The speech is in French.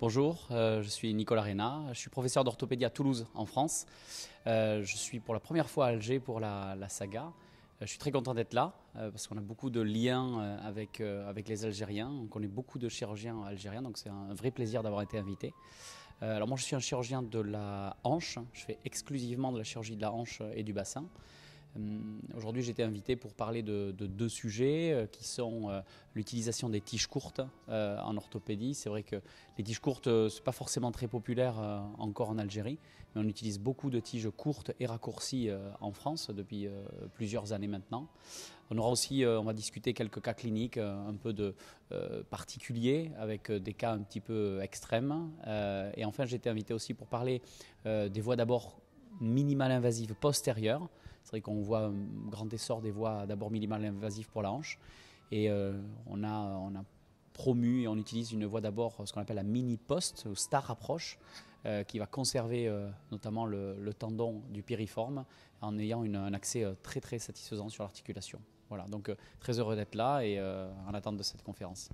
Bonjour, euh, je suis Nicolas Rena. je suis professeur d'orthopédie à Toulouse en France. Euh, je suis pour la première fois à Alger pour la, saga. Euh, je suis très content d'être là parce qu'on a beaucoup de liens avec, avec les Algériens. On connaît beaucoup de chirurgiens algériens, donc c'est un vrai plaisir d'avoir été invité. alors moi je suis un chirurgien de la hanche, je fais exclusivement de la chirurgie de la hanche et du bassin. Euh, aujourd'hui, j'étais invité pour parler de, deux sujets euh, qui sont euh, l'utilisation des tiges courtes en orthopédie. C'est vrai que les tiges courtes, ce n'est pas forcément très populaire encore en Algérie, mais on utilise beaucoup de tiges courtes et raccourcies en France depuis plusieurs années maintenant. On aura aussi, on va discuter quelques cas cliniques un peu de particuliers avec des cas un petit peu extrêmes. et enfin, j'étais invité aussi pour parler des voies d'abord minimale invasive postérieure. C'est vrai qu'on voit un grand essor des voies d'abord minimale invasive pour la hanche. Et euh, on, a, on a promu et on utilise une voie d'abord ce qu'on appelle la mini poste ou star approche, euh, qui va conserver euh, notamment le, tendon du piriforme en ayant un accès très très satisfaisant sur l'articulation. Voilà, donc très heureux d'être là et en attente de cette conférence.